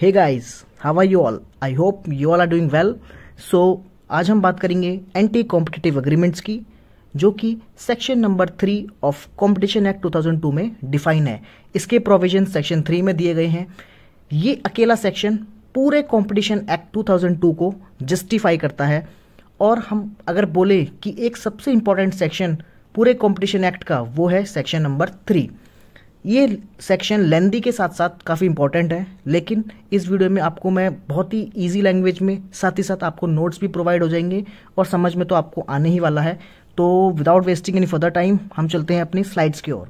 hey guys how are you all I hope you all are doing well so आज हम बात करेंगे anti competitive agreements की जो कि section number three of competition act 2002 में डिफाइन है इसके प्रोविजन सेक्शन थ्री में दिए गए हैं ये अकेला सेक्शन पूरे कॉम्पिटिशन एक्ट 2002 को जस्टिफाई करता है और हम अगर बोले कि एक सबसे इंपॉर्टेंट सेक्शन पूरे कॉम्पिटिशन एक्ट का वो है सेक्शन नंबर थ्री ये सेक्शन लेंदी के साथ साथ काफ़ी इंपॉर्टेंट है लेकिन इस वीडियो में आपको मैं बहुत ही इजी लैंग्वेज में साथ ही साथ आपको नोट्स भी प्रोवाइड हो जाएंगे और समझ में तो आपको आने ही वाला है तो without wasting any further time हम चलते हैं अपनी स्लाइड्स की ओर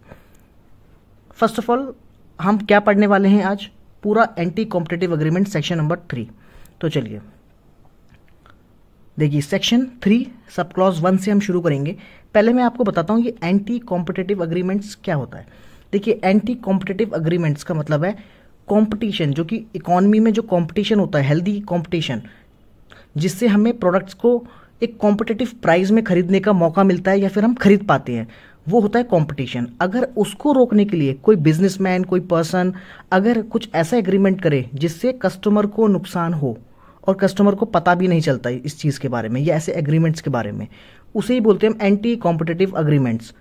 फर्स्ट ऑफ ऑल हम क्या पढ़ने वाले हैं आज पूरा anti competitive agreement section number three तो चलिए देखिए section three sub clause one से हम शुरू करेंगे पहले मैं आपको बताता हूँ कि एंटी कॉम्पिटेटिव अग्रीमेंट्स क्या होता है देखिए एंटी कॉम्पिटेटिव अग्रीमेंट्स का मतलब है कंपटीशन जो कि इकोनॉमी में जो कंपटीशन होता है हेल्दी कंपटीशन जिससे हमें प्रोडक्ट्स को एक कॉम्पिटेटिव प्राइस में खरीदने का मौका मिलता है या फिर हम खरीद पाते हैं वो होता है कंपटीशन अगर उसको रोकने के लिए कोई बिजनेसमैन कोई पर्सन अगर कुछ ऐसा एग्रीमेंट करे जिससे कस्टमर को नुकसान हो और कस्टमर को पता भी नहीं चलता इस चीज़ के बारे में या ऐसे एग्रीमेंट्स के बारे में उसे ही बोलते हैं हम एंटी कॉम्पिटेटिव अग्रीमेंट्स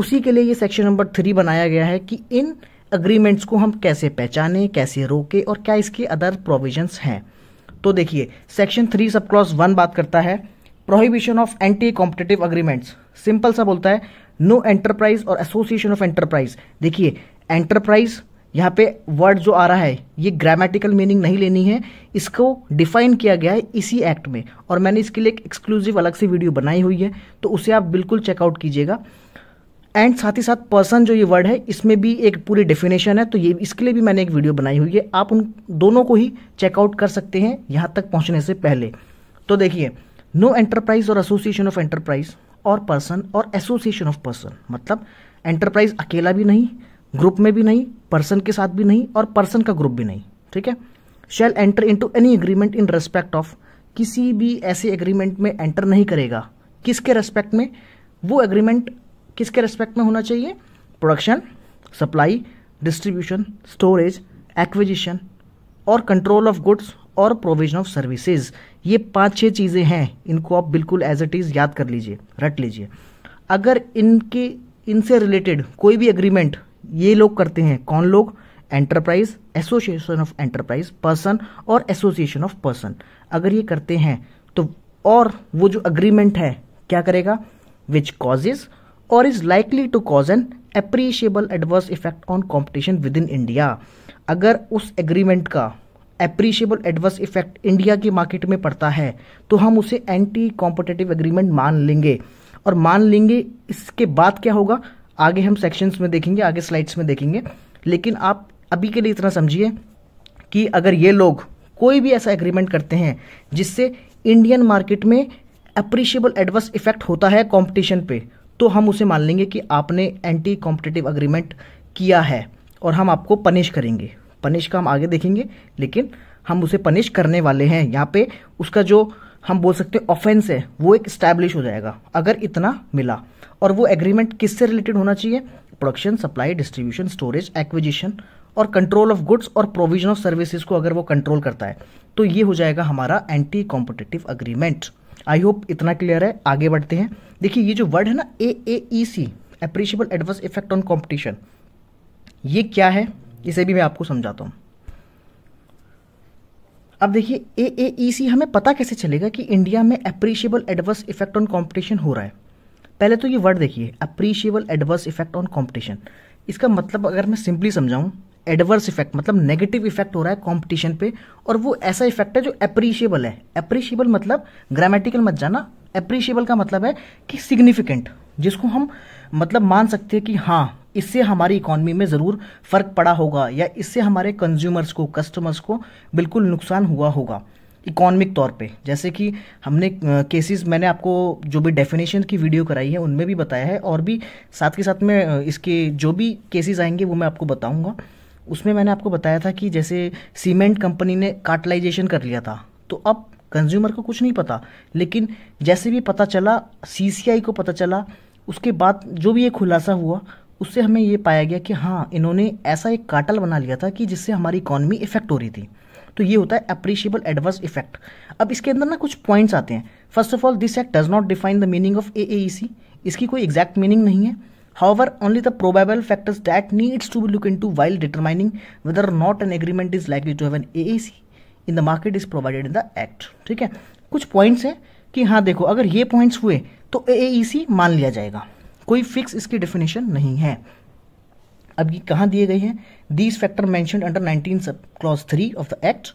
उसी के लिए ये सेक्शन नंबर थ्री बनाया गया है कि इन अग्रीमेंट्स को हम कैसे पहचाने कैसे रोके और क्या इसके अदर प्रोविजंस हैं तो देखिए section three sub clause one बात करता है prohibition of anti competitive agreements simple सा बोलता है नो एंटरप्राइज और एसोसिएशन ऑफ एंटरप्राइज देखिए एंटरप्राइज यहाँ पे वर्ड जो आ रहा है ये ग्रामेटिकल मीनिंग नहीं लेनी है इसको डिफाइन किया गया है इसी एक्ट में और मैंने इसके लिए एक एक्सक्लूसिव अलग से वीडियो बनाई हुई है तो उसे आप बिल्कुल चेकआउट कीजिएगा एंड साथ ही साथ पर्सन जो ये वर्ड है इसमें भी एक पूरी डेफिनेशन है तो ये इसके लिए भी मैंने एक वीडियो बनाई हुई है आप उन दोनों को ही चेकआउट कर सकते हैं यहाँ तक पहुँचने से पहले तो देखिए नो एंटरप्राइज और एसोसिएशन ऑफ एंटरप्राइज और पर्सन और एसोसिएशन ऑफ पर्सन मतलब एंटरप्राइज अकेला भी नहीं ग्रुप में भी नहीं पर्सन के साथ भी नहीं और पर्सन का ग्रुप भी नहीं ठीक है shall enter into any agreement in respect of किसी भी ऐसे एग्रीमेंट में एंटर नहीं करेगा किसके रेस्पेक्ट में वो एग्रीमेंट किसके रेस्पेक्ट में होना चाहिए production supply distribution storage acquisition और कंट्रोल ऑफ गुड्स और प्रोविजन ऑफ सर्विसेज ये पांच छह चीज़ें हैं इनको आप बिल्कुल एज इट इज़ याद कर लीजिए रट लीजिए अगर इनके इनसे रिलेटेड कोई भी अग्रीमेंट ये लोग करते हैं कौन लोग enterprise association of enterprise person और एसोसिएशन ऑफ पर्सन अगर ये करते हैं तो और वो जो अग्रीमेंट है क्या करेगा which causes is likely to cause an appreciable adverse effect on competition within India अगर उस एग्रीमेंट का अप्रिशिएबल एडवर्स इफेक्ट इंडिया की मार्केट में पड़ता है तो हम उसे एंटी कॉम्पिटेटिव एग्रीमेंट मान लेंगे और मान लेंगे इसके बाद क्या होगा आगे हम सेक्शंस में देखेंगे आगे स्लाइड्स में देखेंगे लेकिन आप अभी के लिए इतना समझिए कि अगर ये लोग कोई भी ऐसा एग्रीमेंट करते हैं जिससे इंडियन मार्केट में अप्रिशिएबल एडवर्स इफेक्ट होता है कॉम्पिटिशन पे तो हम उसे मान लेंगे कि आपने एंटी कॉम्पिटेटिव अग्रीमेंट किया है और हम आपको पनिश करेंगे पनिश का हम आगे देखेंगे लेकिन हम उसे पनिश करने वाले हैं यहाँ पे उसका जो हम बोल सकते हैं ऑफेंस है वो एक स्टैब्लिश हो जाएगा अगर इतना मिला और वो एग्रीमेंट किससे रिलेटेड होना चाहिए production supply distribution storage acquisition और कंट्रोल ऑफ गुड्स और प्रोविजन ऑफ सर्विसेज को अगर वो कंट्रोल करता है तो ये हो जाएगा हमारा anti competitive agreement I hope इतना क्लियर है आगे बढ़ते हैं देखिए ये जो वर्ड है ना A A E C appreciable adverse effect on competition ये क्या है इसे भी मैं आपको समझाता हूँ अब देखिए ए ए ई सी हमें पता कैसे चलेगा कि इंडिया में appreciable adverse effect on competition हो रहा है पहले तो ये वर्ड देखिए appreciable adverse effect on competition इसका मतलब अगर मैं सिंपली समझाऊँ एडवर्स इफेक्ट मतलब नेगेटिव इफेक्ट हो रहा है कंपटीशन पे और वो ऐसा इफेक्ट है जो अप्रिशिएबल है अप्रिशिएबल मतलब ग्रामेटिकल मत जाना अप्रिशिएबल का मतलब है कि सिग्निफिकेंट जिसको हम मतलब मान सकते हैं कि हाँ इससे हमारी इकोनॉमी में ज़रूर फर्क पड़ा होगा या इससे हमारे कंज्यूमर्स को कस्टमर्स को बिल्कुल नुकसान हुआ होगा इकोनॉमिक तौर पे जैसे कि हमने केसेस मैंने आपको जो भी डेफिनेशन की वीडियो कराई है उनमें भी बताया है और भी साथ के साथ में इसके जो भी केसेस आएंगे वो मैं आपको बताऊंगा उसमें मैंने आपको बताया था कि जैसे सीमेंट कंपनी ने कार्टलाइजेशन कर लिया था तो अब कंज्यूमर को कुछ नहीं पता लेकिन जैसे भी पता चला सी को पता चला उसके बाद जो भी ये खुलासा हुआ उससे हमें ये पाया गया कि हाँ इन्होंने ऐसा एक काटल बना लिया था कि जिससे हमारी इकॉनमी इफेक्ट हो रही थी तो ये होता है अप्रिशिएबल एडवर्स इफेक्ट अब इसके अंदर ना कुछ पॉइंट्स आते हैं first of all this act does not define the meaning of a इसकी कोई एग्जैक्ट मीनिंग नहीं है However, only the probable factors that needs to be looked into while determining whether or not an agreement is likely to have an AAC in the market is provided in the act ठीक है कुछ points हैं कि हाँ देखो अगर ये points हुए तो ए मान लिया जाएगा कोई फिक्स इसकी डेफिनेशन नहीं है अब ये कहाँ दिए गए हैं these factor mention under nineteen sub clause three of the act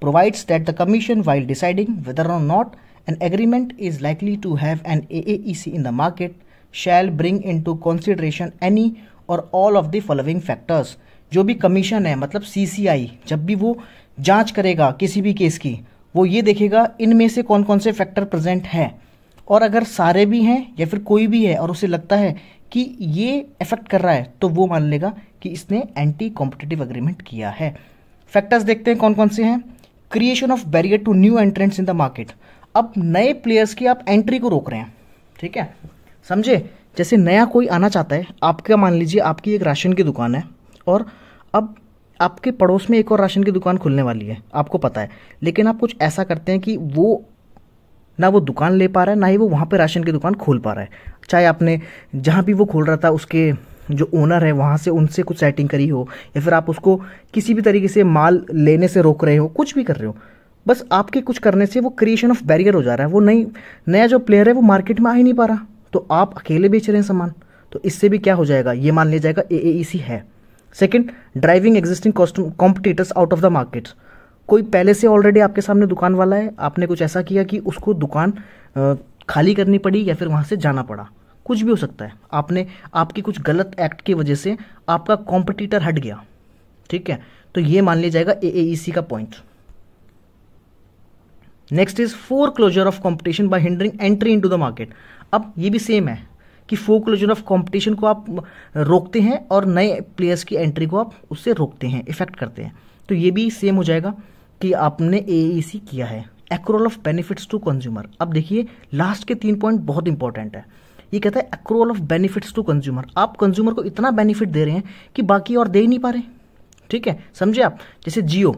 provides that the commission while deciding whether और not an agreement is likely to have an A in the market shall bring into consideration any और all of the following factors जो भी commission है मतलब CCI जब भी वो जांच करेगा किसी भी केस की वो ये देखेगा इनमें से कौन कौन से फैक्टर प्रेजेंट है और अगर सारे भी हैं या फिर कोई भी है और उसे लगता है कि ये इफेक्ट कर रहा है तो वो मान लेगा कि इसने एंटी कॉम्पिटेटिव अग्रीमेंट किया है फैक्टर्स देखते हैं कौन कौन से हैं creation of barrier to new entrants in the market अब नए प्लेयर्स की आप एंट्री को रोक रहे हैं ठीक है समझे जैसे नया कोई आना चाहता है आपका मान लीजिए आपकी एक राशन की दुकान है और अब आपके पड़ोस में एक और राशन की दुकान खुलने वाली है आपको पता है लेकिन आप कुछ ऐसा करते हैं कि वो ना वो दुकान ले पा रहा है ना ही वो वहाँ पे राशन की दुकान खोल पा रहा है चाहे आपने जहाँ भी वो खोल रहा था उसके जो ओनर है वहाँ से उनसे कुछ सेटिंग करी हो या फिर आप उसको किसी भी तरीके से माल लेने से रोक रहे हो कुछ भी कर रहे हो बस आपके कुछ करने से वो क्रिएशन ऑफ बैरियर हो जा रहा है वो नई नया जो प्लेयर है वो मार्केट में आ ही नहीं पा रहा तो आप अकेले बेच रहे हैं सामान तो इससे भी क्या हो जाएगा ये मान लिया जाएगा ए e है second driving existing competitors out of the market कोई पहले से ऑलरेडी आपके सामने दुकान वाला है आपने कुछ ऐसा किया कि उसको दुकान खाली करनी पड़ी या फिर वहाँ से जाना पड़ा कुछ भी हो सकता है आपने आपकी कुछ गलत एक्ट की वजह से आपका कॉम्पिटिटर हट गया ठीक है तो ये मान लिया जाएगा ए e का point next is foreclosure of competition by hindering entry into the market अब ये भी सेम है कि फोकलोजन क्लोजर ऑफ कंपटीशन को आप रोकते हैं और नए प्लेयर्स की एंट्री को आप उससे रोकते हैं इफेक्ट करते हैं तो ये भी सेम हो जाएगा कि आपने ए e किया है accrual of benefits to consumer अब देखिए लास्ट के तीन पॉइंट बहुत इंपॉर्टेंट है ये कहता है accrual of benefits to consumer आप कंज्यूमर को इतना बेनिफिट दे रहे हैं कि बाकी और दे ही नहीं पा रहे ठीक है समझे आप जैसे जियो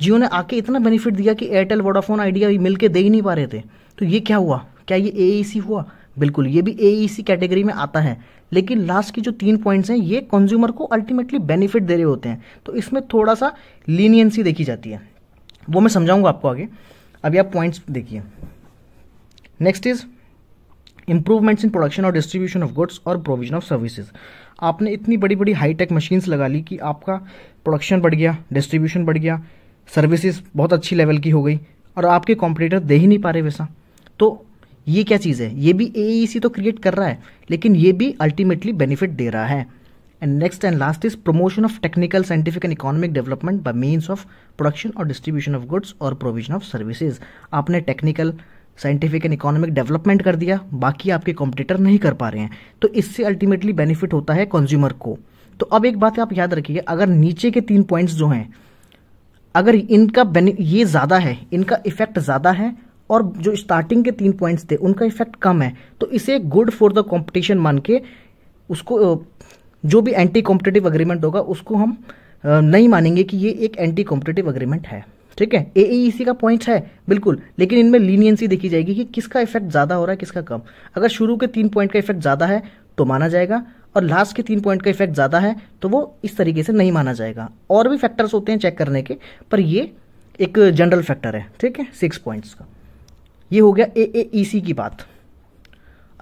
जियो ने आके इतना बेनिफिट दिया कि एयरटेल वोडाफोन आइडिया मिलकर दे ही नहीं पा रहे थे तो ये क्या हुआ क्या ये ए e हुआ बिल्कुल ये भी ए कैटेगरी e में आता है लेकिन लास्ट की जो तीन पॉइंट्स हैं ये कंज्यूमर को अल्टीमेटली बेनिफिट दे रहे होते हैं तो इसमें थोड़ा सा लीनियंसी देखी जाती है वो मैं समझाऊंगा आपको आगे अभी आप पॉइंट्स देखिए next is improvements in production और डिस्ट्रीब्यूशन ऑफ गुड्स और प्रोविजन ऑफ सर्विसेज आपने इतनी बड़ी बड़ी हाईटेक मशीन्स लगा ली कि आपका प्रोडक्शन बढ़ गया डिस्ट्रीब्यूशन बढ़ गया सर्विसेज बहुत अच्छी लेवल की हो गई और आपके कॉम्पिटिटर दे ही नहीं पा रहे वैसा तो ये क्या चीज़ है ये भी ए e तो क्रिएट कर रहा है लेकिन ये भी अल्टीमेटली बेनिफिट दे रहा है and next and last is promotion of technical scientific and economic development by means of production और डिस्ट्रीब्यूशन ऑफ गुड्स और प्रोविजन ऑफ सर्विसेज आपने technical scientific and economic development कर दिया बाकी आपके कॉम्पिटिटर नहीं कर पा रहे हैं तो इससे अल्टीमेटली बेनिफिट होता है कंज्यूमर को तो अब एक बात आप याद रखिए अगर नीचे के तीन पॉइंट्स जो हैं अगर इनका ये ज़्यादा है इनका इफेक्ट ज़्यादा है और जो स्टार्टिंग के तीन पॉइंट्स थे उनका इफेक्ट कम है तो इसे गुड फॉर द कॉम्पिटिशन मान के उसको जो भी एंटी कॉम्पिटेटिव अग्रीमेंट होगा उसको हम नहीं मानेंगे कि ये एक एंटी कॉम्पिटेटिव अग्रीमेंट है ठीक है एईसी e e का पॉइंट है बिल्कुल लेकिन इनमें लीनियंसी देखी जाएगी कि किसका इफेक्ट ज़्यादा हो रहा है किसका कम अगर शुरू के तीन पॉइंट का इफेक्ट ज़्यादा है तो माना जाएगा और लास्ट के तीन पॉइंट का इफेक्ट ज़्यादा है तो वो इस तरीके से नहीं माना जाएगा और भी फैक्टर्स होते हैं चेक करने के पर ये एक जनरल फैक्टर है ठीक है सिक्स पॉइंट्स का ये हो गया ए ए ई सी की बात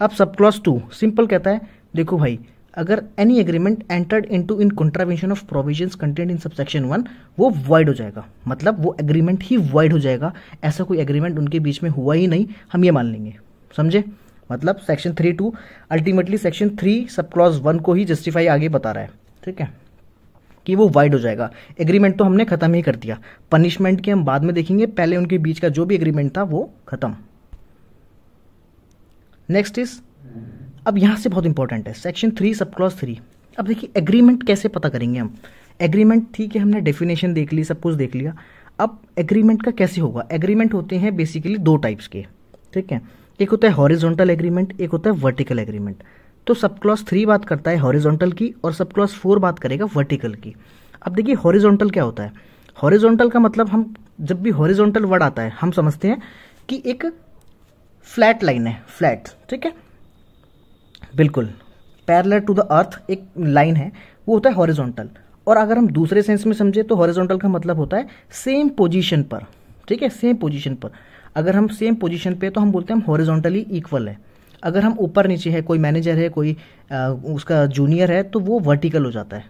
अब सब क्लॉस टू सिंपल कहता है देखो भाई अगर any agreement entered into in contravention of provisions contained in subsection one वो वाइड हो जाएगा मतलब वो एग्रीमेंट ही वाइड हो जाएगा ऐसा कोई एग्रीमेंट उनके बीच में हुआ ही नहीं हम ये मान लेंगे समझे मतलब section three two ultimately section three sub clause one को ही जस्टिफाई आगे बता रहा है ठीक है कि वो वाइड हो जाएगा एग्रीमेंट तो हमने ख़त्म ही कर दिया पनिशमेंट की हम बाद में देखेंगे पहले उनके बीच का जो भी एग्रीमेंट था वो ख़त्म नेक्स्ट इज अब यहां से बहुत इंपॉर्टेंट है section three sub clause three अब देखिए एग्रीमेंट कैसे पता करेंगे हम एग्रीमेंट थी कि हमने डेफिनेशन देख ली सब कुछ देख लिया अब एग्रीमेंट का कैसे होगा एग्रीमेंट होते हैं बेसिकली दो टाइप्स के ठीक है एक होता है हॉरिजॉन्टल एग्रीमेंट एक होता है वर्टिकल एग्रीमेंट तो सब क्लॉस थ्री बात करता है हॉरिजोंटल की और सब क्लॉस फोर बात करेगा वर्टिकल की अब देखिए हॉरिजोंटल क्या होता है हॉरिजोंटल का मतलब हम जब भी हॉरिजोंटल वर्ड आता है हम समझते हैं कि एक फ्लैट लाइन है फ्लैट ठीक है बिल्कुल पैरलर टू द अर्थ एक लाइन है वो होता है हॉरिजोंटल और अगर हम दूसरे सेंस में समझे तो हॉरिजोंटल का मतलब होता है सेम पोजीशन पर ठीक है सेम पोजिशन पर अगर हम सेम पोजिशन पर तो हम बोलते हैं हम हॉरिजोंटली इक्वल है अगर हम ऊपर नीचे है कोई मैनेजर है कोई आ, उसका जूनियर है तो वो वर्टिकल हो जाता है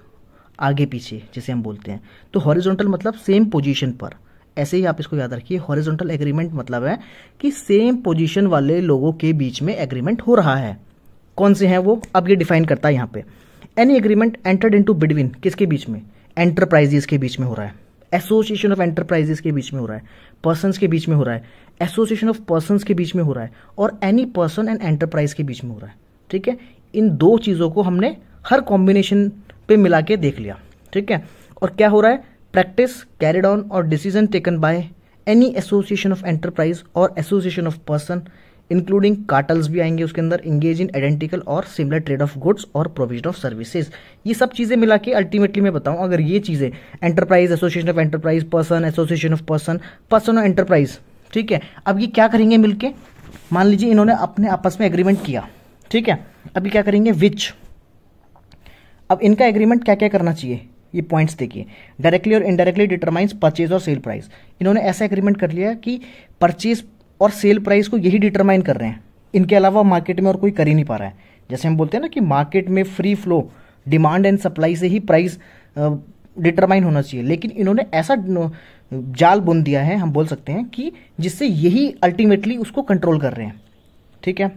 आगे पीछे जिसे हम बोलते हैं तो हॉरिजॉन्टल मतलब सेम पोजीशन पर ऐसे ही आप इसको याद रखिए हॉरिजॉन्टल एग्रीमेंट मतलब है कि सेम पोजीशन वाले लोगों के बीच में एग्रीमेंट हो रहा है कौन से हैं वो अब ये डिफाइन करता है यहाँ पे any agreement entered into between किसके बीच में एंटरप्राइजेस के बीच में हो रहा है एसोसिएशन ऑफ एंटरप्राइजेस के बीच में हो रहा है पर्सन के बीच में हो रहा है एसोसिएशन ऑफ पर्सन के बीच में हो रहा है और एनी पर्सन एंड एंटरप्राइज के बीच में हो रहा है ठीक है इन दो चीज़ों को हमने हर कॉम्बिनेशन पे मिला के देख लिया ठीक है और क्या हो रहा है प्रैक्टिस कैरिड ऑन और decision taken by any association of enterprise और association of person including cartels भी आएंगे उसके अंदर इंगेज इन आइडेंटिकल और सिमिलर ट्रेड ऑफ गुड्स और प्रोविजन ऑफ सर्विसेज ये सब चीज़ें मिला के अल्टीमेटली मैं बताऊं अगर ये चीज़ें enterprise association of enterprise person association of person person of enterprise ठीक है अब ये क्या करेंगे मिलके मान लीजिए इन्होंने अपने आपस में एग्रीमेंट किया ठीक है अब ये क्या करेंगे विच अब इनका एग्रीमेंट क्या क्या करना चाहिए ये पॉइंट्स देखिए डायरेक्टली और इनडायरेक्टली डिटरमाइंस परचेज और सेल प्राइस इन्होंने ऐसा एग्रीमेंट कर लिया कि परचेज और सेल प्राइस को यही डिटरमाइन कर रहे हैं इनके अलावा मार्केट में और कोई कर ही नहीं पा रहा है जैसे हम बोलते हैं ना कि मार्केट में free flow demand and supply से ही प्राइस डिटरमाइन होना चाहिए लेकिन इन्होंने ऐसा जाल बुन दिया है हम बोल सकते हैं कि जिससे यही अल्टीमेटली उसको कंट्रोल कर रहे हैं ठीक है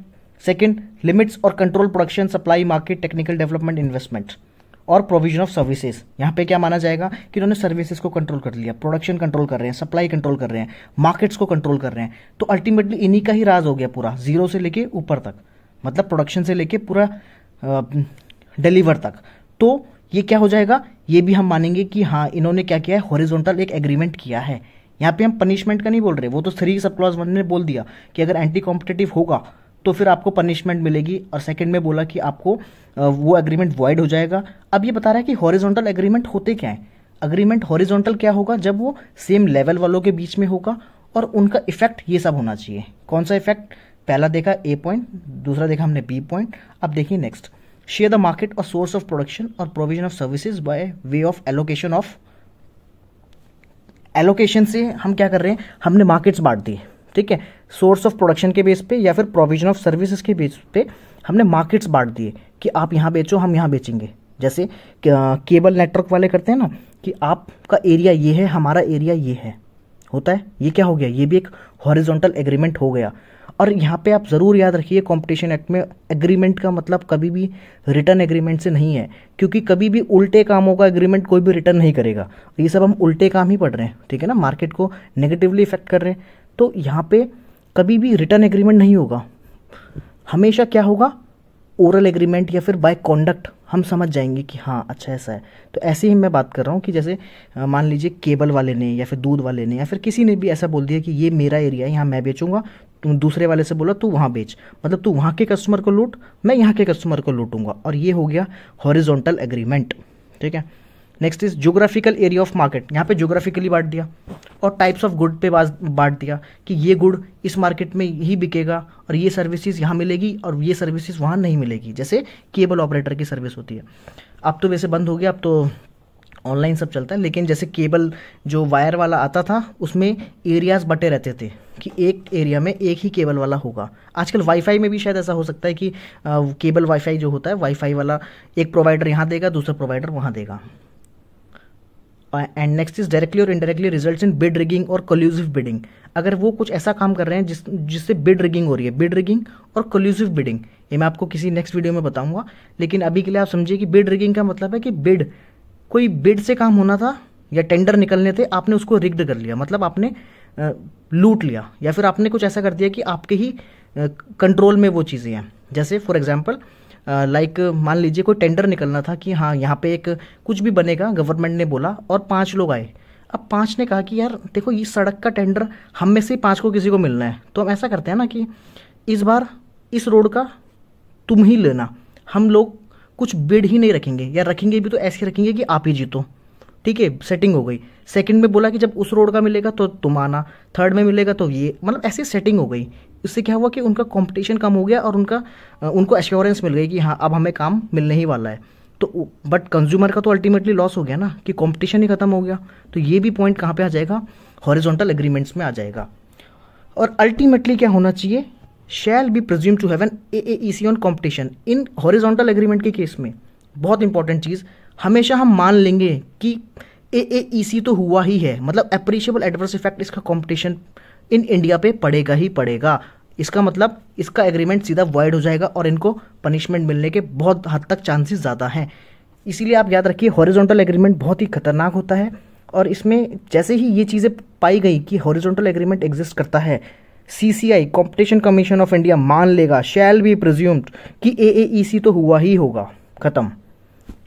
सेकंड लिमिट्स और control production supply market technical development investment और प्रोविजन ऑफ सर्विसेज यहाँ पे क्या माना जाएगा कि उन्होंने सर्विसेज को कंट्रोल कर लिया प्रोडक्शन कंट्रोल कर रहे हैं सप्लाई कंट्रोल कर रहे हैं मार्केट्स को कंट्रोल कर रहे हैं तो अल्टीमेटली इन्हीं का ही राज हो गया पूरा जीरो से लेके ऊपर तक मतलब प्रोडक्शन से लेके पूरा डिलीवर तक तो ये क्या हो जाएगा ये भी हम मानेंगे कि हाँ इन्होंने क्या किया है हॉरिजॉन्टल एक एग्रीमेंट किया है यहाँ पे हम पनिशमेंट का नहीं बोल रहे वो तो थ्री सब क्लॉज वन ने बोल दिया कि अगर एंटी कॉम्पिटेटिव होगा तो फिर आपको पनिशमेंट मिलेगी और सेकंड में बोला कि आपको वो एग्रीमेंट वॉइड हो जाएगा अब ये बता रहा है कि हॉरिजोनटल एग्रीमेंट होते क्या है अग्रीमेंट हॉरिजोंटल क्या होगा जब वो सेम लेवल वालों के बीच में होगा और उनका इफेक्ट ये सब होना चाहिए कौन सा इफेक्ट पहला देखा ए पॉइंट दूसरा देखा हमने बी पॉइंट अब देखिए नेक्स्ट शेयर द मार्केट और सोर्स ऑफ प्रोडक्शन और provision of services by way of allocation of allocation से हम क्या कर रहे हैं हमने मार्केट्स बांट दिए ठीक है सोर्स ऑफ प्रोडक्शन के बेस पे या फिर प्रोविजन ऑफ सर्विसेज के बेस पे हमने मार्केट्स बांट दिए कि आप यहाँ बेचो हम यहाँ बेचेंगे जैसे केबल नेटवर्क वाले करते हैं ना कि आपका एरिया ये है हमारा एरिया ये है होता है ये क्या हो गया ये भी एक हॉरिजोंटल एग्रीमेंट हो गया और यहाँ पे आप ज़रूर याद रखिए कंपटीशन एक्ट में एग्रीमेंट का मतलब कभी भी रिटर्न एग्रीमेंट से नहीं है क्योंकि कभी भी उल्टे कामों का एग्रीमेंट कोई भी रिटर्न नहीं करेगा तो ये सब हम उल्टे काम ही पढ़ रहे हैं ठीक है ना मार्केट को नेगेटिवली इफेक्ट कर रहे हैं तो यहाँ पर कभी भी रिटर्न एग्रीमेंट नहीं होगा हमेशा क्या होगा ओरल एग्रीमेंट या फिर बाय कॉन्डक्ट हम समझ जाएंगे कि हाँ अच्छा ऐसा है तो ऐसे ही मैं बात कर रहा हूँ कि जैसे मान लीजिए केबल वाले ने या फिर दूध वाले ने या फिर किसी ने भी ऐसा बोल दिया कि ये मेरा एरिया है यहाँ मैं बेचूंगा तुम दूसरे वाले से बोला तू वहाँ बेच मतलब तू वहाँ के कस्टमर को लूट मैं यहाँ के कस्टमर को लूटूंगा और ये हो गया हॉरिजोंटल एग्रीमेंट ठीक है next is geographical area of market यहाँ पे जोग्राफिकली बांट दिया और टाइप्स ऑफ गुड पे बांट दिया कि ये गुड इस मार्केट में ही बिकेगा और ये सर्विसेज यहाँ मिलेगी और ये सर्विसेज वहाँ नहीं मिलेगी जैसे केबल ऑपरेटर की सर्विस होती है अब तो वैसे बंद हो गया अब तो ऑनलाइन सब चलता है लेकिन जैसे केबल जो वायर वाला आता था उसमें एरियाज़ बटे रहते थे कि एक एरिया में एक ही केबल वाला होगा आजकल वाईफाई में भी शायद ऐसा हो सकता है कि आ, केबल वाईफाई जो होता है वाईफाई वाला एक प्रोवाइडर यहाँ देगा दूसरा प्रोवाइडर वहाँ देगा एंड नेक्स्ट इज डायरेक्टली और indirectly result in bid rigging और कोल्यूसिव बिडिंग अगर वो कुछ ऐसा काम कर रहे हैं जिस जिससे बिड रिगिंग हो रही है बिड रिगिंग और कोल्यूसिव बिडिंग ये मैं आपको किसी नेक्स्ट वीडियो में बताऊंगा लेकिन अभी के लिए आप समझिए कि बिड रिगिंग का मतलब है कि बिड कोई बिड से काम होना था या टेंडर निकलने थे आपने उसको रिग्ड कर लिया मतलब आपने लूट लिया या फिर आपने कुछ ऐसा कर दिया कि आपके ही कंट्रोल में वो चीज़ें हैं जैसे फॉर एग्ज़ाम्पल लाइक मान लीजिए कोई टेंडर निकलना था कि हाँ यहाँ पे एक कुछ भी बनेगा गवर्नमेंट ने बोला और पांच लोग आए अब पांच ने कहा कि यार देखो ये सड़क का टेंडर हम में से पांच को किसी को मिलना है तो हम ऐसा करते हैं ना कि इस बार इस रोड का तुम ही लेना हम लोग कुछ बिड ही नहीं रखेंगे या रखेंगे भी तो ऐसे रखेंगे कि आप ही जीतो ठीक है सेटिंग हो गई सेकंड में बोला कि जब उस रोड का मिलेगा तो तुम आना थर्ड में मिलेगा तो ये मतलब ऐसी सेटिंग हो गई इससे क्या हुआ कि उनका कंपटीशन कम हो गया और उनका उनको एश्योरेंस मिल गई कि हाँ अब हमें काम मिलने ही वाला है तो बट कंज्यूमर का तो अल्टीमेटली लॉस हो गया ना कि कॉम्पिटिशन ही खत्म हो गया तो ये भी पॉइंट कहाँ पे आ जाएगा हॉरिजोंटल एग्रीमेंट्स में आ जाएगा और अल्टीमेटली क्या होना चाहिए shall be presumed to have an A A C on competition in horizontal agreement के केस में बहुत इंपॉर्टेंट चीज़ हमेशा हम मान लेंगे कि ए ए ई सी तो हुआ ही है मतलब अप्रिशिएबल एडवर्स इफेक्ट इसका कंपटीशन इन इंडिया पे पड़ेगा ही पड़ेगा इसका मतलब इसका एग्रीमेंट सीधा वाइड हो जाएगा और इनको पनिशमेंट मिलने के बहुत हद तक चांसेस ज़्यादा हैं इसीलिए आप याद रखिए हॉरिजॉन्टल एग्रीमेंट बहुत ही खतरनाक होता है और इसमें जैसे ही ये चीज़ें पाई गई कि हॉरिजॉन्टल एग्रीमेंट एग्जिस्ट करता है C C I competition commission of India मान लेगा शैल बी प्रज्यूम्ड कि ए ए ई सी तो हुआ ही होगा ख़त्म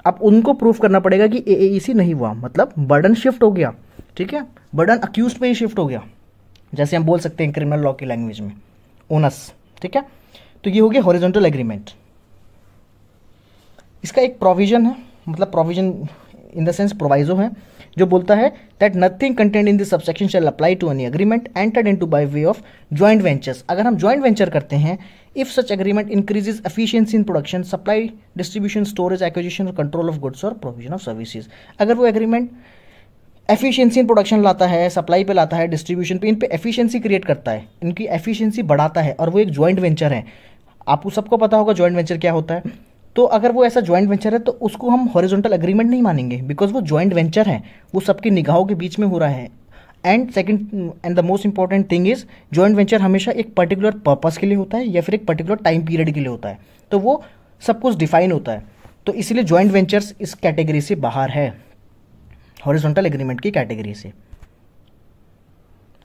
अब उनको प्रूफ करना पड़ेगा कि ए e नहीं हुआ मतलब बर्डन शिफ्ट हो गया ठीक है बर्डन अक्यूज पे ही शिफ्ट हो गया जैसे हम बोल सकते हैं क्रिमिनल लॉ की लैंग्वेज में ओनस ठीक है तो ये हो गया हॉरिजेंटल एग्रीमेंट इसका एक प्रोविजन है मतलब provision in the sense proviso है जो बोलता है that nothing contained in this subsection shall apply to any agreement entered into by way of joint ventures अगर हम ज्वाइंट वेंचर करते हैं if such agreement increases efficiency in production supply distribution storage acquisition और control of goods और provision of services अगर वो agreement efficiency in production लाता है सप्लाई पे लाता है डिस्ट्रीब्यूशन पे इन पे एफिशियंसी क्रिएट करता है इनकी एफिशियंसी बढ़ाता है और वो एक ज्वाइंट वेंचर है आपको सबको पता होगा ज्वाइंट वेंचर क्या होता है तो अगर वो ऐसा ज्वाइंट वेंचर है तो उसको हम हॉरिजॉन्टल एग्रीमेंट नहीं मानेंगे बिकॉज वो ज्वाइंट वेंचर है वो सबकी निगाहों के बीच में हो रहा है and second and the most important thing is joint venture हमेशा एक पर्टिकुलर पर्पज के लिए होता है या फिर एक पर्टिकुलर टाइम पीरियड के लिए होता है तो वो सब कुछ डिफाइन होता है तो इसीलिए ज्वाइंट वेंचर्स इस कैटेगरी से बाहर है हॉरिजॉन्टल एग्रीमेंट की कैटेगरी से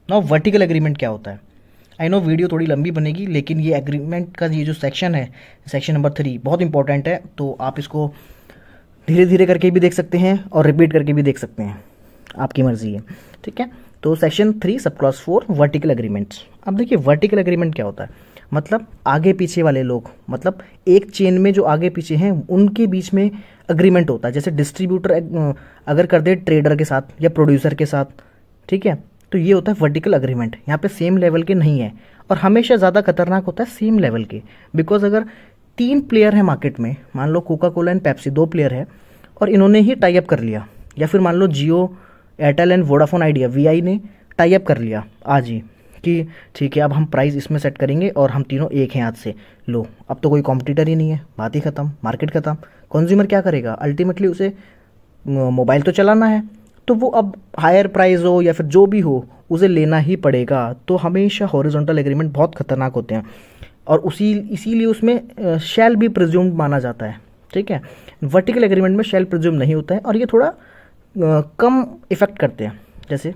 ना वर्टिकल एग्रीमेंट क्या होता है आई नो वीडियो थोड़ी लंबी बनेगी लेकिन ये एग्रीमेंट का ये जो सेक्शन है सेक्शन नंबर थ्री बहुत इंपॉर्टेंट है तो आप इसको धीरे धीरे करके भी देख सकते हैं और रिपीट करके भी देख सकते हैं आपकी मर्ज़ी है ठीक है तो section three sub class four vertical agreements अब देखिए वर्टिकल अग्रीमेंट क्या होता है मतलब आगे पीछे वाले लोग मतलब एक चेन में जो आगे पीछे हैं उनके बीच में अग्रीमेंट होता है जैसे डिस्ट्रीब्यूटर अगर कर दे ट्रेडर के साथ या प्रोड्यूसर के साथ ठीक है तो ये होता है वर्टिकल अग्रीमेंट यहाँ पे सेम लेवल के नहीं है और हमेशा ज़्यादा खतरनाक होता है सेम लेवल के बिकॉज अगर तीन प्लेयर हैं मार्केट में मान लो कोका कोला एंड पैप्सी दो प्लेयर है और इन्होंने ही टाइप कर लिया या फिर मान लो Jio Airtel and Vodafone Idea Vi ने टाई अप कर लिया आज ही कि ठीक है अब हम प्राइस इसमें सेट करेंगे और हम तीनों एक हैं हाथ से लो अब तो कोई कॉम्पिटिटर ही नहीं है बात ही ख़त्म मार्केट ख़त्म कंज्यूमर क्या करेगा अल्टीमेटली उसे मोबाइल तो चलाना है तो वो अब हायर प्राइस हो या फिर जो भी हो उसे लेना ही पड़ेगा तो हमेशा हॉरिजॉन्टल एग्रीमेंट बहुत ख़तरनाक होते हैं और उसी इसीलिए उसमें शेल भी प्रज्यूम माना जाता है ठीक है वर्टिकल एग्रीमेंट में शेल प्रज्यूम नहीं होता है और ये थोड़ा कम इफेक्ट करते हैं जैसे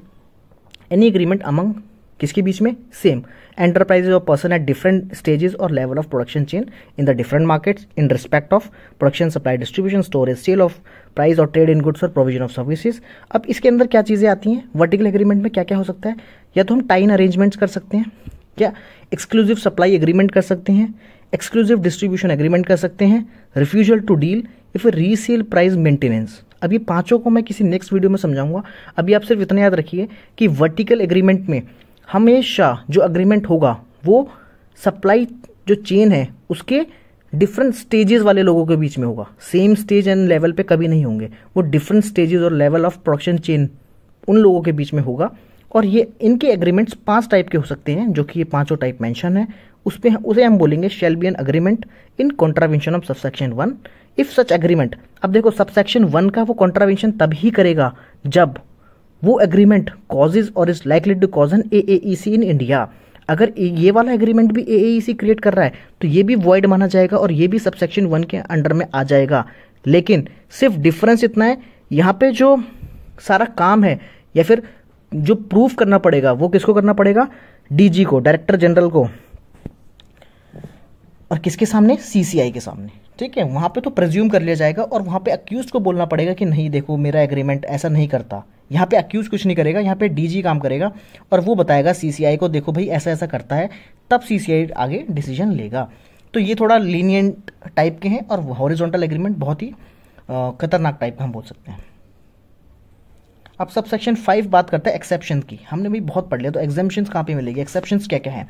एनी एग्रीमेंट अमंग किसके बीच में सेम एंटरप्राइजेज और पर्सन एट डिफरेंट स्टेजेस और level of production chain in the different markets in respect of production supply distribution storage sale of price और ट्रेड इन गुड्स और प्रोविजन ऑफ सर्विसेज अब इसके अंदर क्या चीज़ें आती हैं वर्टिकल एग्रीमेंट में क्या क्या हो सकता है या तो हम टाइन अरेंजमेंट्स कर सकते हैं क्या एक्सक्लूसिव सप्लाई एग्रीमेंट कर सकते हैं एक्सक्लूसिव डिस्ट्रीब्यूशन एग्रीमेंट कर सकते हैं रिफ्यूजल टू डील इफ फिर रीसेल प्राइस मेंटेनेंस अब ये पाँचों को मैं किसी नेक्स्ट वीडियो में समझाऊंगा अभी आप सिर्फ इतना याद रखिए कि वर्टिकल एग्रीमेंट में हमेशा जो अग्रीमेंट होगा वो सप्लाई जो चेन है उसके डिफरेंट स्टेजेस वाले लोगों के बीच में होगा सेम स्टेज एंड लेवल पे कभी नहीं होंगे वो डिफरेंट स्टेजेस और लेवल ऑफ प्रोडक्शन चेन उन लोगों के बीच में होगा और ये इनके एग्रीमेंट्स पांच टाइप के हो सकते हैं जो कि ये पांचों टाइप मेंशन है उस पर उसे हम बोलेंगे shall be an agreement in contravention of subsection one if such agreement अब देखो सबसेक्शन वन का वो कॉन्ट्रावेंशन ही करेगा जब वो अग्रीमेंट कॉजेज और is likely to cause an A in India अगर ये वाला एग्रीमेंट भी ए क्रिएट e कर रहा है तो ये भी वॉइड माना जाएगा और ये भी सबसेक्शन वन के अंडर में आ जाएगा लेकिन सिर्फ डिफरेंस इतना है यहाँ पे जो सारा काम है या फिर जो प्रूफ करना पड़ेगा वो किसको करना पड़ेगा डीजी को डायरेक्टर जनरल को और किसके सामने सीसीआई के सामने ठीक है वहाँ पे तो प्रज्यूम कर लिया जाएगा और वहाँ पे अक्यूज को बोलना पड़ेगा कि नहीं देखो मेरा एग्रीमेंट ऐसा नहीं करता यहाँ पे अक्यूज कुछ नहीं करेगा यहाँ पे डीजी काम करेगा और वो बताएगा सीसीआई को देखो भाई ऐसा ऐसा करता है तब सीसीआई आगे डिसीजन लेगा तो ये थोड़ा लीनियंट टाइप के हैं और हॉरिजोंटल एग्रीमेंट बहुत ही खतरनाक टाइप का हम बोल सकते हैं अब सब सेक्शन फाइव बात करते हैं एक्सेप्शन की हमने भी बहुत पढ़ लिया तो एग्जामेशन कहाँ पर मिलेगी एक्सेप्शन क्या क्या है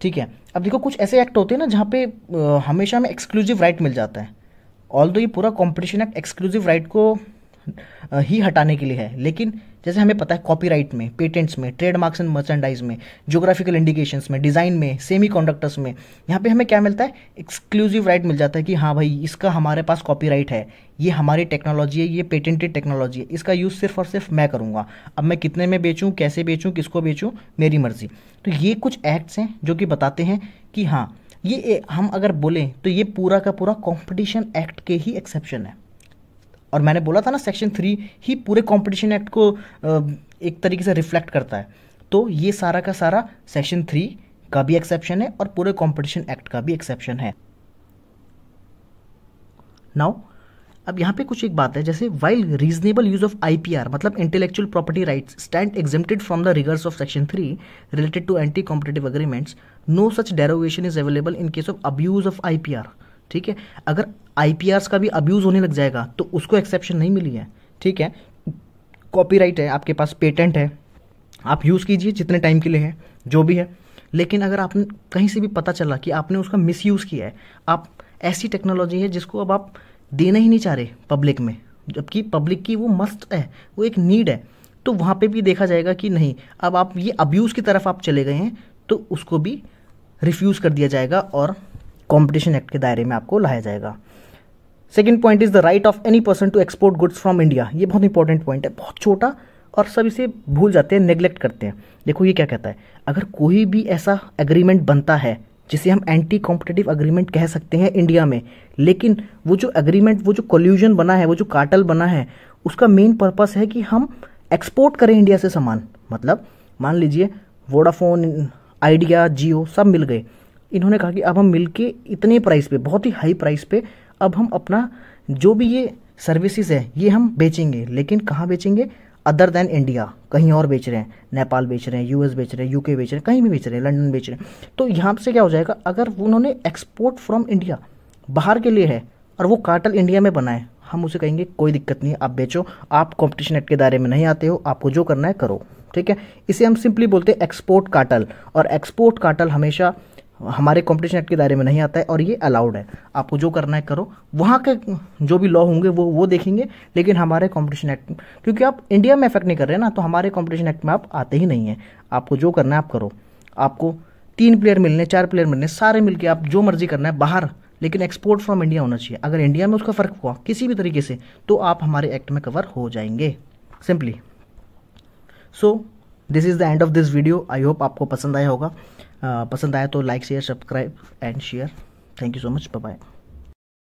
ठीक है अब देखो कुछ ऐसे एक्ट होते हैं ना जहाँ पे हमेशा हमें एक्सक्लूसिव राइट मिल जाता है ऑल दो ये पूरा कॉम्पिटिशन एक्ट एक्सक्लूसिव राइट को ही हटाने के लिए है लेकिन जैसे हमें पता है कॉपीराइट में पेटेंट्स में ट्रेडमार्क्स एंड मर्चेंडाइज में जोग्राफिकल इंडिकेशंस में डिज़ाइन में सेमी कॉन्डक्टर्स में यहाँ पे हमें क्या मिलता है एक्सक्लूसिव राइट मिल जाता है कि हाँ भाई इसका हमारे पास कॉपीराइट है ये हमारी टेक्नोलॉजी है ये पेटेंटेड टेक्नोलॉजी है इसका यूज़ सिर्फ और सिर्फ मैं करूँगा अब मैं कितने में बेचूँ कैसे बेचूँ किसको बेचूँ मेरी मर्ज़ी तो ये कुछ एक्ट्स हैं जो कि बताते हैं कि हाँ ये हम अगर बोलें तो ये पूरा का पूरा कॉम्पिटिशन एक्ट के ही एक्सेप्शन है और मैंने बोला था ना सेक्शन थ्री ही पूरे कॉम्पिटिशन एक्ट को एक तरीके से रिफ्लेक्ट करता है तो ये सारा का सारा सेक्शन थ्री का भी एक्सेप्शन है और पूरे कॉम्पिटिशन एक्ट का भी एक्सेप्शन है नाउ अब यहाँ पे कुछ एक बात है जैसे while reasonable use of IPR मतलब intellectual property rights stand exempted from the rigours of section three related to anti competitive agreements no such derogation is available in case of abuse of IPR ठीक है अगर आई का भी abuse होने लग जाएगा तो उसको एक्सेप्शन नहीं मिली है ठीक है कॉपीराइट है आपके पास पेटेंट है आप यूज़ कीजिए जितने टाइम के लिए है जो भी है लेकिन अगर आपने कहीं से भी पता चला कि आपने उसका मिसयूज़ किया है आप ऐसी टेक्नोलॉजी है जिसको अब आप देना ही नहीं चाह रहे पब्लिक में जबकि पब्लिक की वो मस्त है वो एक नीड है तो वहाँ पे भी देखा जाएगा कि नहीं अब आप ये अब्यूज़ की तरफ आप चले गए हैं तो उसको भी रिफ्यूज़ कर दिया जाएगा और कॉम्पिटिशन एक्ट के दायरे में आपको लाया जाएगा second point is the right of any person to export goods from India ये बहुत इंपॉर्टेंट पॉइंट है बहुत छोटा और सब इसे भूल जाते हैं नेग्लेक्ट करते हैं देखो ये क्या कहता है अगर कोई भी ऐसा एग्रीमेंट बनता है जिसे हम एंटी कॉम्पिटेटिव अग्रीमेंट कह सकते हैं इंडिया में लेकिन वो जो अग्रीमेंट वो जो कोल्यूजन बना है वो जो काटल बना है उसका मेन पर्पस है कि हम एक्सपोर्ट करें इंडिया से सामान मतलब मान लीजिए वोडाफोन आइडिया जियो सब मिल गए इन्होंने कहा कि अब हम मिलके इतने प्राइस पे बहुत ही हाई प्राइस पे अब हम अपना जो भी ये सर्विसेज है ये हम बेचेंगे लेकिन कहाँ बेचेंगे अदर देन इंडिया कहीं और बेच रहे हैं नेपाल बेच रहे हैं यूएस बेच रहे हैं यूके बेच रहे हैं कहीं भी बेच रहे हैं लंदन बेच रहे हैं तो यहाँ से क्या हो जाएगा अगर उन्होंने एक्सपोर्ट फ्रॉम इंडिया बाहर के लिए है और वो कार्टल इंडिया में बनाए हम उसे कहेंगे कोई दिक्कत नहीं आप बेचो आप कॉम्पिटिशन एक्ट के दायरे में नहीं आते हो आपको जो करना है करो ठीक है इसे हम सिंपली बोलते हैं एक्सपोर्ट काटल और एक्सपोर्ट काटल हमेशा हमारे कॉम्पिटिशन एक्ट के दायरे में नहीं आता है और ये अलाउड है आपको जो करना है करो वहाँ के जो भी लॉ होंगे वो वो देखेंगे लेकिन हमारे कॉम्पिटिशन एक्ट क्योंकि आप इंडिया में अफेक्ट नहीं कर रहे ना तो हमारे कॉम्पिटिशन एक्ट में आप आते ही नहीं हैं आपको जो करना है आप करो आपको तीन प्लेयर मिलने चार प्लेयर मिलने सारे मिलकर आप जो मर्जी करना है बाहर लेकिन एक्सपोर्ट फ्रॉम इंडिया होना चाहिए अगर इंडिया में उसका फ़र्क हुआ किसी भी तरीके से तो आप हमारे एक्ट में कवर हो जाएंगे simply so this is the end of this video I hope आपको पसंद आया होगा Uh, पसंद आया तो like share subscribe and share thank you so much bye